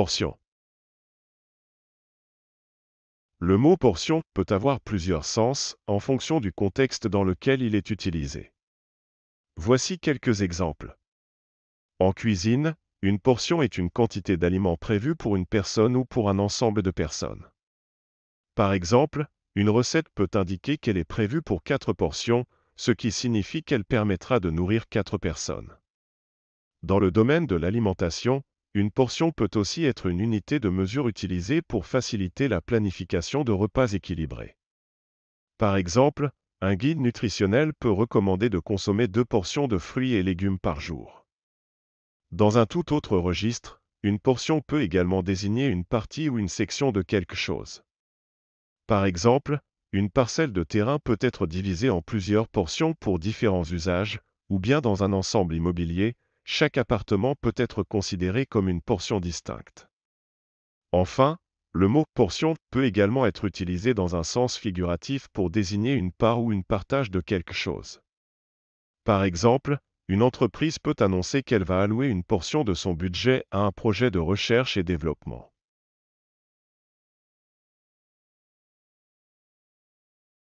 Portion. Le mot portion peut avoir plusieurs sens en fonction du contexte dans lequel il est utilisé. Voici quelques exemples. En cuisine, une portion est une quantité d'aliments prévue pour une personne ou pour un ensemble de personnes. Par exemple, une recette peut indiquer qu'elle est prévue pour quatre portions, ce qui signifie qu'elle permettra de nourrir quatre personnes. Dans le domaine de l'alimentation, une portion peut aussi être une unité de mesure utilisée pour faciliter la planification de repas équilibrés. Par exemple, un guide nutritionnel peut recommander de consommer deux portions de fruits et légumes par jour. Dans un tout autre registre, une portion peut également désigner une partie ou une section de quelque chose. Par exemple, une parcelle de terrain peut être divisée en plusieurs portions pour différents usages, ou bien dans un ensemble immobilier, chaque appartement peut être considéré comme une portion distincte. Enfin, le mot portion peut également être utilisé dans un sens figuratif pour désigner une part ou une partage de quelque chose. Par exemple, une entreprise peut annoncer qu'elle va allouer une portion de son budget à un projet de recherche et développement.